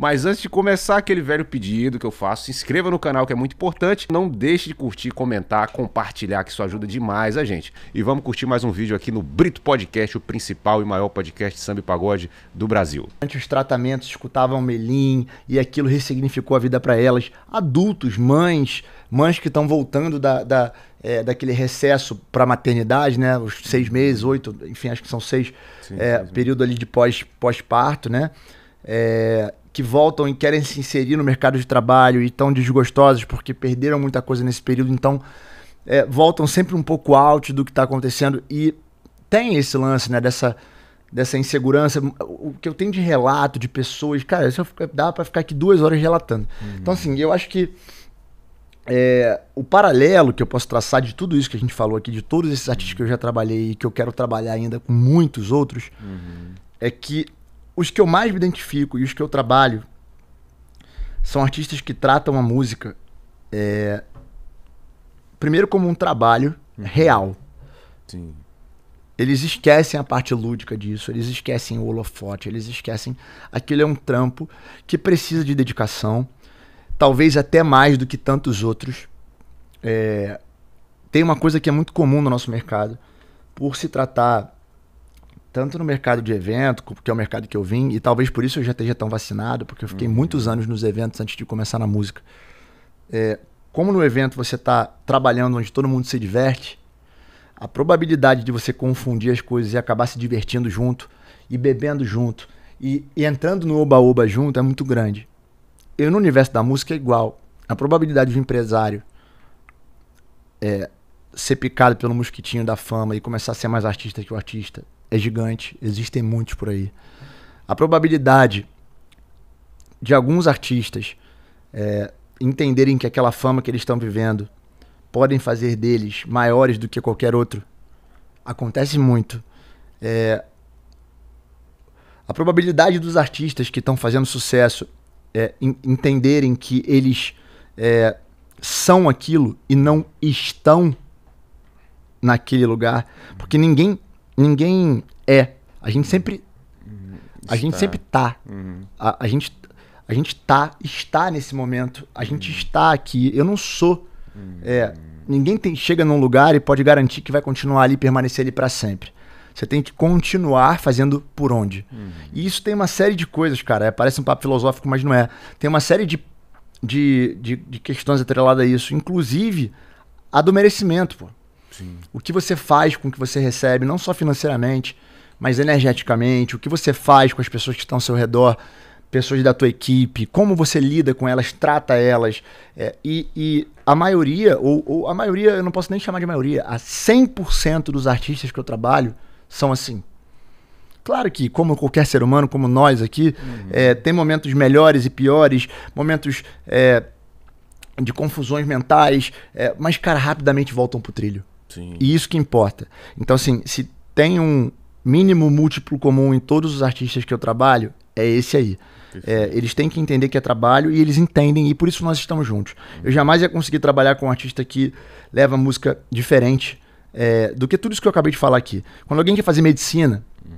Mas antes de começar, aquele velho pedido que eu faço, se inscreva no canal que é muito importante. Não deixe de curtir, comentar, compartilhar, que isso ajuda demais a gente. E vamos curtir mais um vídeo aqui no Brito Podcast, o principal e maior podcast de samba e pagode do Brasil. antes os tratamentos, escutavam Melim e aquilo ressignificou a vida para elas. Adultos, mães, mães que estão voltando da, da é, daquele recesso para maternidade, né? Os seis meses, oito, enfim, acho que são seis, Sim, é, período ali de pós, pós-parto, né? É, que voltam e querem se inserir no mercado de trabalho e estão desgostosos porque perderam muita coisa nesse período, então é, voltam sempre um pouco out do que está acontecendo e tem esse lance, né, dessa, dessa insegurança. O que eu tenho de relato de pessoas, cara, isso dá para ficar aqui duas horas relatando. Uhum. Então, assim, eu acho que é, o paralelo que eu posso traçar de tudo isso que a gente falou aqui, de todos esses artistas uhum. que eu já trabalhei e que eu quero trabalhar ainda com muitos outros, uhum. é que os que eu mais me identifico e os que eu trabalho são artistas que tratam a música é, primeiro como um trabalho uhum. real. Sim. Eles esquecem a parte lúdica disso, eles esquecem o holofote, eles esquecem. Aquilo é um trampo que precisa de dedicação, talvez até mais do que tantos outros. É, tem uma coisa que é muito comum no nosso mercado, por se tratar tanto no mercado de evento, que é o mercado que eu vim, e talvez por isso eu já esteja tão vacinado, porque eu fiquei uhum. muitos anos nos eventos antes de começar na música. É, como no evento você está trabalhando onde todo mundo se diverte, a probabilidade de você confundir as coisas e acabar se divertindo junto, e bebendo junto, e, e entrando no oba-oba junto é muito grande. E no universo da música é igual. A probabilidade de um empresário é, ser picado pelo mosquitinho da fama e começar a ser mais artista que o artista é gigante, existem muitos por aí. A probabilidade de alguns artistas é, entenderem que aquela fama que eles estão vivendo podem fazer deles maiores do que qualquer outro acontece muito. É, a probabilidade dos artistas que estão fazendo sucesso é, entenderem que eles é, são aquilo e não estão naquele lugar, porque ninguém ninguém é. A gente hum. sempre. Está. A gente sempre tá. Uhum. A, a, gente, a gente tá, está nesse momento. A gente uhum. está aqui. Eu não sou. Uhum. É, ninguém tem, chega num lugar e pode garantir que vai continuar ali, permanecer ali para sempre. Você tem que continuar fazendo por onde. Uhum. E isso tem uma série de coisas, cara. É, parece um papo filosófico, mas não é. Tem uma série de, de, de, de questões atreladas a isso. Inclusive, a do merecimento, pô. Sim. O que você faz com o que você recebe, não só financeiramente, mas energeticamente, o que você faz com as pessoas que estão ao seu redor, pessoas da tua equipe, como você lida com elas, trata elas. É, e, e, a maioria, ou, ou, a maioria, eu não posso nem chamar de maioria, a 100% dos artistas que eu trabalho são assim. Claro que, como qualquer ser humano, como nós aqui, uhum. é, tem momentos melhores e piores, momentos é, de confusões mentais, é, mas, cara, rapidamente voltam pro trilho. Sim. E isso que importa. Então, assim, se tem um mínimo múltiplo comum em todos os artistas que eu trabalho, é esse aí. É, eles têm que entender que é trabalho e eles entendem, e por isso nós estamos juntos. Uhum. Eu jamais ia conseguir trabalhar com um artista que leva música diferente é, do que tudo isso que eu acabei de falar aqui. Quando alguém quer fazer medicina, uhum.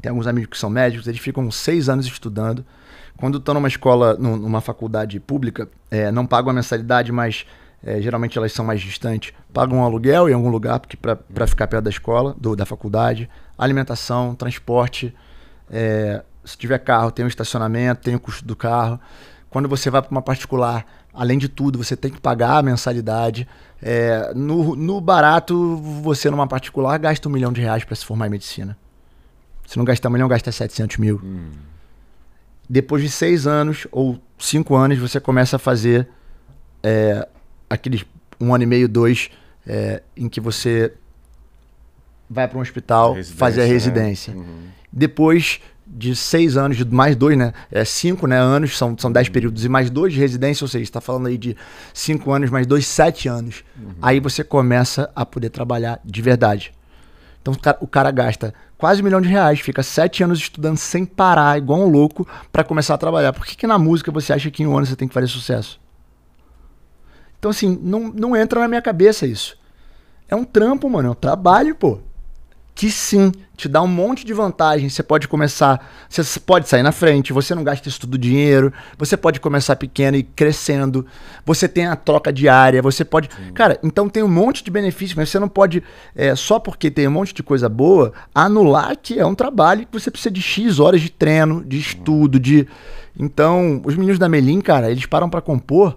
tem alguns amigos que são médicos, eles ficam seis anos estudando. Quando estão numa escola, numa faculdade pública, é, não pagam a mensalidade, mas é, geralmente elas são mais distantes, pagam um aluguel em algum lugar para ficar perto da escola, do, da faculdade, alimentação, transporte. É, se tiver carro, tem o estacionamento, tem o custo do carro. Quando você vai para uma particular, além de tudo, você tem que pagar a mensalidade. É, no, no barato, você numa particular gasta um milhão de reais para se formar em medicina. Se não gastar um milhão, gasta 700 mil. Hum. Depois de seis anos ou cinco anos, você começa a fazer é, aqueles um ano e meio, dois, é, em que você vai para um hospital fazer a é. residência. Né? Uhum. Depois de seis anos, de mais dois, né? É cinco né, anos, são, são dez uhum. períodos, e mais dois de residência, ou seja, está falando aí de cinco anos, mais dois, sete anos. Uhum. Aí você começa a poder trabalhar de verdade. Então o cara, o cara gasta quase um milhão de reais, fica sete anos estudando sem parar, igual um louco, para começar a trabalhar. Por que, que na música você acha que em um ano você tem que fazer sucesso? Então, assim, não, não entra na minha cabeça isso. É um trampo, mano, é um trabalho, pô. Que sim, te dá um monte de vantagem. Você pode começar, você pode sair na frente, você não gasta isso tudo dinheiro, você pode começar pequeno e crescendo, você tem a troca diária, você pode. Sim. Cara, então tem um monte de benefícios, mas você não pode, é, só porque tem um monte de coisa boa, anular que é um trabalho que você precisa de X horas de treino, de estudo, de. Então, os meninos da Melim, cara, eles param para compor